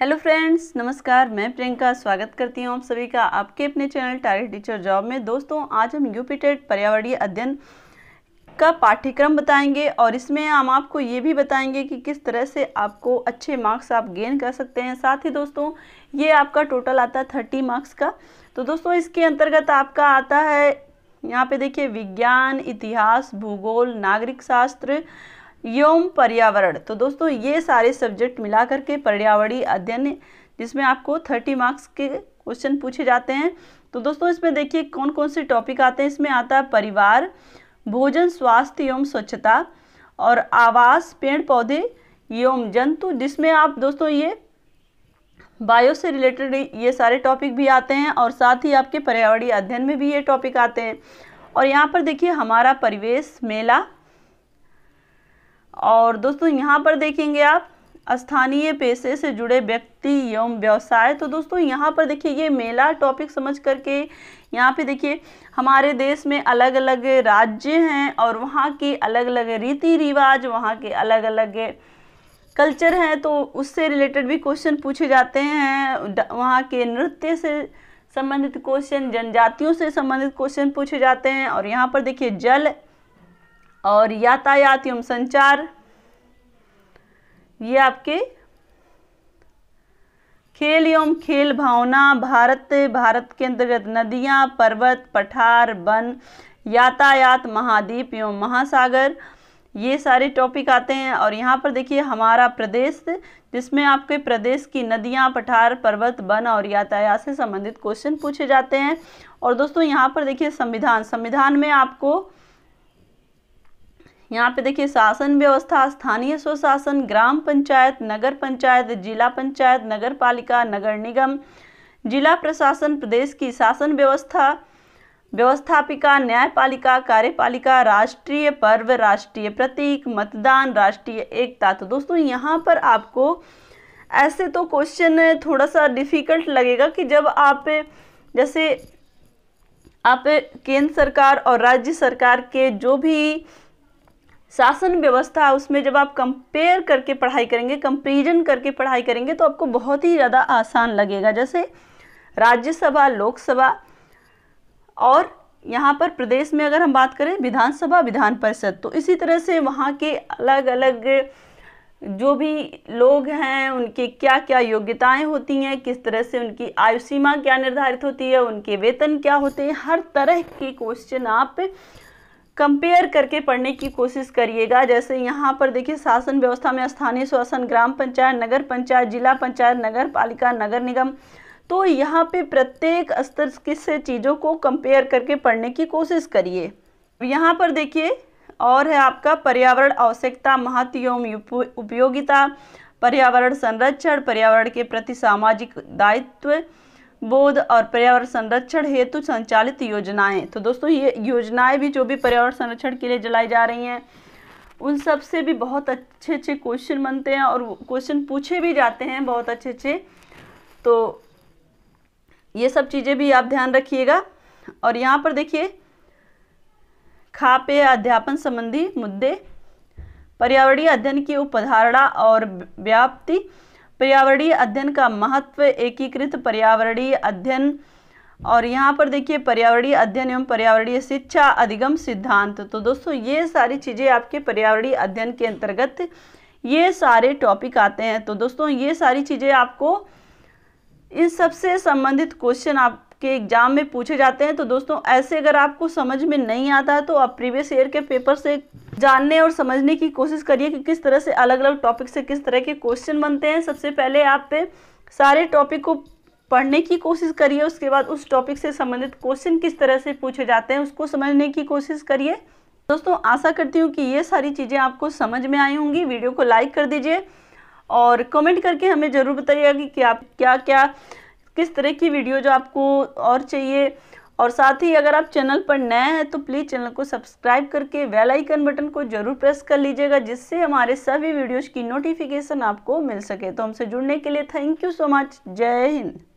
hello friends नमस्कार मैं प्रियंका स्वागत करती हूं आप सभी का आपके अपने चैनल टारगेट टीचर जॉब में दोस्तों आज हम यूपीटेट पर्यावरणीय अध्ययन का पाठ्यक्रम बताएंगे और इसमें हम आपको ये भी बताएंगे कि किस तरह से आपको अच्छे मार्क्स आप गेन कर सकते हैं साथ ही दोस्तों ये आपका टोटल आता है थर्टी मार्क्स का तो दोस्तों इसके अंतर्गत आपका आता है यहाँ पे देखिए विज्ञान इतिहास भूगोल नागरिक शास्त्र यौम पर्यावरण तो दोस्तों ये सारे सब्जेक्ट मिला करके पर्यावरणीय अध्ययन जिसमें आपको थर्टी मार्क्स के क्वेश्चन पूछे जाते हैं तो दोस्तों इसमें देखिए कौन कौन से टॉपिक आते हैं इसमें आता है परिवार भोजन स्वास्थ्य एवं स्वच्छता और आवास पेड़ पौधे एवं जंतु जिसमें आप दोस्तों ये बायो से रिलेटेड ये सारे टॉपिक भी आते हैं और साथ ही आपके पर्यावरणीय अध्ययन में भी ये टॉपिक आते हैं और यहाँ पर देखिए हमारा परिवेश मेला और दोस्तों यहाँ पर देखेंगे आप स्थानीय पेशे से जुड़े व्यक्ति एवं व्यवसाय तो दोस्तों यहाँ पर देखिए ये मेला टॉपिक समझ करके यहाँ पे देखिए हमारे देश में अलग अलग राज्य हैं और वहाँ के अलग अलग रीति रिवाज वहाँ के अलग अलग कल्चर हैं तो उससे रिलेटेड भी क्वेश्चन पूछे जाते हैं वहाँ के नृत्य से संबंधित क्वेश्चन जनजातियों से संबंधित क्वेश्चन पूछे जाते हैं और यहाँ पर देखिए जल और यातायात एवं संचार ये आपके खेल एवं खेल भावना भारत भारत के अंतर्गत नदियाँ पर्वत पठार वन यातायात महाद्वीप एवं महासागर ये सारे टॉपिक आते हैं और यहाँ पर देखिए हमारा प्रदेश जिसमें आपके प्रदेश की नदियाँ पठार पर्वत वन और यातायात से संबंधित क्वेश्चन पूछे जाते हैं और दोस्तों यहाँ पर देखिए संविधान संविधान में आपको यहाँ पे देखिए शासन व्यवस्था स्थानीय स्वशासन ग्राम पंचायत नगर पंचायत जिला पंचायत नगर पालिका नगर निगम जिला प्रशासन प्रदेश की शासन व्यवस्था व्यवस्थापिका न्यायपालिका कार्यपालिका राष्ट्रीय पर्व राष्ट्रीय प्रतीक मतदान राष्ट्रीय एकता तो दोस्तों यहाँ पर आपको ऐसे तो क्वेश्चन थोड़ा सा डिफ़िकल्ट लगेगा कि जब आप जैसे आप केंद्र सरकार और राज्य सरकार के जो भी शासन व्यवस्था उसमें जब आप कंपेयर करके पढ़ाई करेंगे कंपेरिजन करके पढ़ाई करेंगे तो आपको बहुत ही ज़्यादा आसान लगेगा जैसे राज्यसभा लोकसभा और यहाँ पर प्रदेश में अगर हम बात करें विधानसभा विधान परिषद तो इसी तरह से वहाँ के अलग अलग जो भी लोग हैं उनके क्या क्या योग्यताएं होती हैं किस तरह से उनकी आयु सीमा क्या निर्धारित होती है उनके वेतन क्या होते हैं हर तरह के क्वेश्चन आप कंपेयर करके पढ़ने की कोशिश करिएगा जैसे यहाँ पर देखिए शासन व्यवस्था में स्थानीय शासन ग्राम पंचायत नगर पंचायत जिला पंचायत नगर पालिका नगर निगम तो यहाँ पे प्रत्येक स्तर से चीज़ों को कंपेयर करके पढ़ने की कोशिश करिए यहाँ पर देखिए और है आपका पर्यावरण आवश्यकता महत्व एवं उपयोगिता पर्यावरण संरक्षण पर्यावरण के प्रति सामाजिक दायित्व बोध और पर्यावरण संरक्षण हेतु संचालित योजनाएं तो दोस्तों ये योजनाएं भी जो भी पर्यावरण संरक्षण के लिए जलाई जा रही हैं उन सब से भी बहुत अच्छे अच्छे क्वेश्चन बनते हैं और क्वेश्चन पूछे भी जाते हैं बहुत अच्छे अच्छे तो ये सब चीज़ें भी आप ध्यान रखिएगा और यहाँ पर देखिए खापे अध्यापन संबंधी मुद्दे पर्यावरणीय अध्ययन की उपधारणा और व्याप्ति पर्यावरणीय अध्ययन का महत्व एकीकृत पर्यावरणीय अध्ययन और यहाँ पर देखिए पर्यावरणीय अध्ययन एवं पर्यावरणीय शिक्षा अधिगम सिद्धांत तो दोस्तों ये सारी चीज़ें आपके पर्यावरणीय अध्ययन के अंतर्गत ये सारे टॉपिक आते हैं तो दोस्तों ये सारी चीज़ें आपको इन सबसे संबंधित क्वेश्चन आप के एग्ज़ाम में पूछे जाते हैं तो दोस्तों ऐसे अगर आपको समझ में नहीं आता तो आप प्रीवियस ईयर के पेपर से जानने और समझने की कोशिश करिए कि किस तरह से अलग अलग टॉपिक से किस तरह के क्वेश्चन बनते हैं सबसे पहले आप पे सारे टॉपिक को पढ़ने की कोशिश करिए उसके बाद उस टॉपिक से संबंधित क्वेश्चन किस तरह से पूछे जाते हैं उसको समझने की कोशिश करिए दोस्तों आशा करती हूँ कि ये सारी चीज़ें आपको समझ में आई होंगी वीडियो को लाइक कर दीजिए और कमेंट करके हमें ज़रूर बताइएगा कि आप क्या क्या किस तरह की वीडियो जो आपको और चाहिए और साथ ही अगर आप चैनल पर नए हैं तो प्लीज़ चैनल को सब्सक्राइब करके वेल आइकन बटन को जरूर प्रेस कर लीजिएगा जिससे हमारे सभी वीडियोज़ की नोटिफिकेशन आपको मिल सके तो हमसे जुड़ने के लिए थैंक यू सो मच जय हिंद